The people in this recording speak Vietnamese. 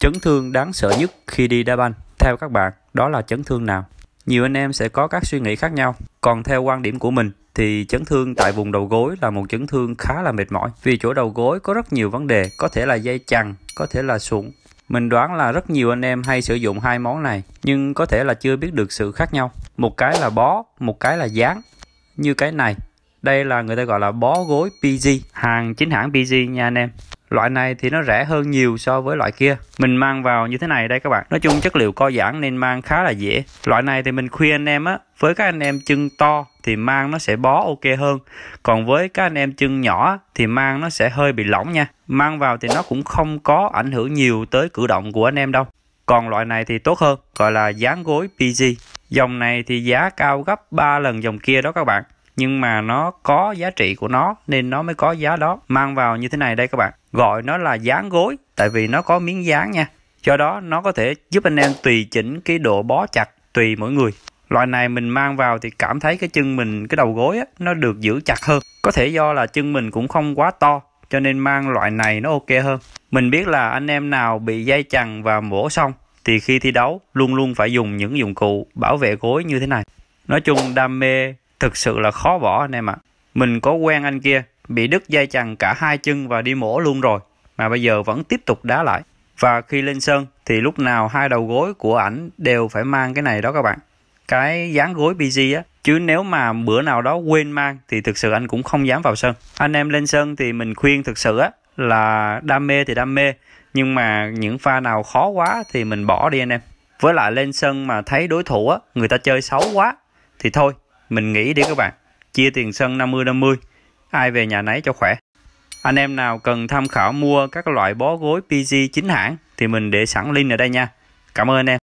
Chấn thương đáng sợ nhất khi đi đá banh, theo các bạn, đó là chấn thương nào? Nhiều anh em sẽ có các suy nghĩ khác nhau. Còn theo quan điểm của mình thì chấn thương tại vùng đầu gối là một chấn thương khá là mệt mỏi vì chỗ đầu gối có rất nhiều vấn đề, có thể là dây chằng, có thể là sụn. Mình đoán là rất nhiều anh em hay sử dụng hai món này nhưng có thể là chưa biết được sự khác nhau. Một cái là bó, một cái là dán. Như cái này, đây là người ta gọi là bó gối PG, hàng chính hãng PG nha anh em loại này thì nó rẻ hơn nhiều so với loại kia mình mang vào như thế này đây các bạn nói chung chất liệu co giãn nên mang khá là dễ loại này thì mình khuyên anh em á với các anh em chân to thì mang nó sẽ bó ok hơn còn với các anh em chân nhỏ thì mang nó sẽ hơi bị lỏng nha mang vào thì nó cũng không có ảnh hưởng nhiều tới cử động của anh em đâu còn loại này thì tốt hơn gọi là dáng gối PG dòng này thì giá cao gấp 3 lần dòng kia đó các bạn nhưng mà nó có giá trị của nó nên nó mới có giá đó mang vào như thế này đây các bạn gọi nó là dán gối tại vì nó có miếng dán nha do đó nó có thể giúp anh em tùy chỉnh cái độ bó chặt tùy mỗi người loại này mình mang vào thì cảm thấy cái chân mình cái đầu gối á, nó được giữ chặt hơn có thể do là chân mình cũng không quá to cho nên mang loại này nó ok hơn mình biết là anh em nào bị dây chằng và mổ xong thì khi thi đấu luôn luôn phải dùng những dụng cụ bảo vệ gối như thế này nói chung đam mê thực sự là khó bỏ anh em ạ à. mình có quen anh kia bị đứt dây chằng cả hai chân và đi mổ luôn rồi mà bây giờ vẫn tiếp tục đá lại và khi lên sân thì lúc nào hai đầu gối của ảnh đều phải mang cái này đó các bạn cái dáng gối BG á chứ nếu mà bữa nào đó quên mang thì thực sự anh cũng không dám vào sân anh em lên sân thì mình khuyên thực sự á là đam mê thì đam mê nhưng mà những pha nào khó quá thì mình bỏ đi anh em với lại lên sân mà thấy đối thủ á người ta chơi xấu quá thì thôi mình nghĩ đi các bạn, chia tiền sân 50-50, ai về nhà nấy cho khỏe. Anh em nào cần tham khảo mua các loại bó gối PG chính hãng thì mình để sẵn link ở đây nha. Cảm ơn anh em.